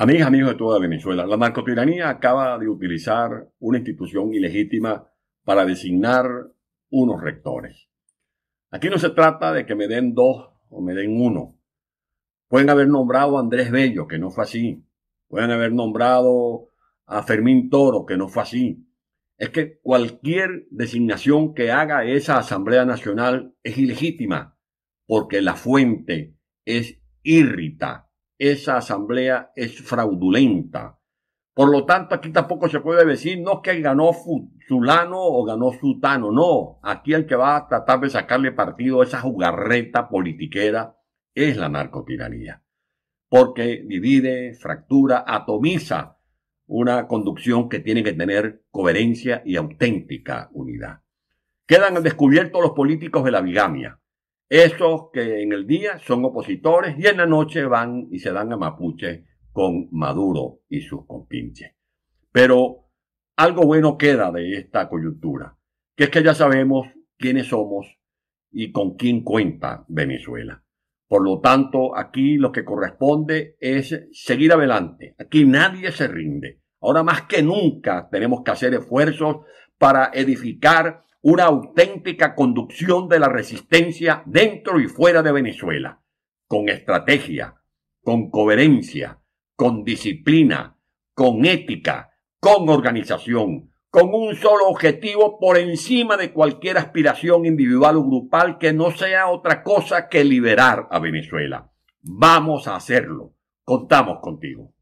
Amigas, amigos de toda Venezuela, la narcotiranía acaba de utilizar una institución ilegítima para designar unos rectores. Aquí no se trata de que me den dos o me den uno. Pueden haber nombrado a Andrés Bello, que no fue así. Pueden haber nombrado a Fermín Toro, que no fue así. Es que cualquier designación que haga esa Asamblea Nacional es ilegítima, porque la fuente es irrita esa asamblea es fraudulenta. Por lo tanto, aquí tampoco se puede decir, no que ganó fulano o ganó sutano, no. Aquí el que va a tratar de sacarle partido a esa jugarreta politiquera es la narcotiranía. Porque divide, fractura, atomiza una conducción que tiene que tener coherencia y auténtica unidad. Quedan descubiertos los políticos de la bigamia, esos que en el día son opositores y en la noche van y se dan a mapuche con Maduro y sus compinches. Pero algo bueno queda de esta coyuntura, que es que ya sabemos quiénes somos y con quién cuenta Venezuela. Por lo tanto, aquí lo que corresponde es seguir adelante. Aquí nadie se rinde. Ahora más que nunca tenemos que hacer esfuerzos para edificar una auténtica conducción de la resistencia dentro y fuera de Venezuela, con estrategia, con coherencia, con disciplina, con ética, con organización, con un solo objetivo por encima de cualquier aspiración individual o grupal que no sea otra cosa que liberar a Venezuela. Vamos a hacerlo. Contamos contigo.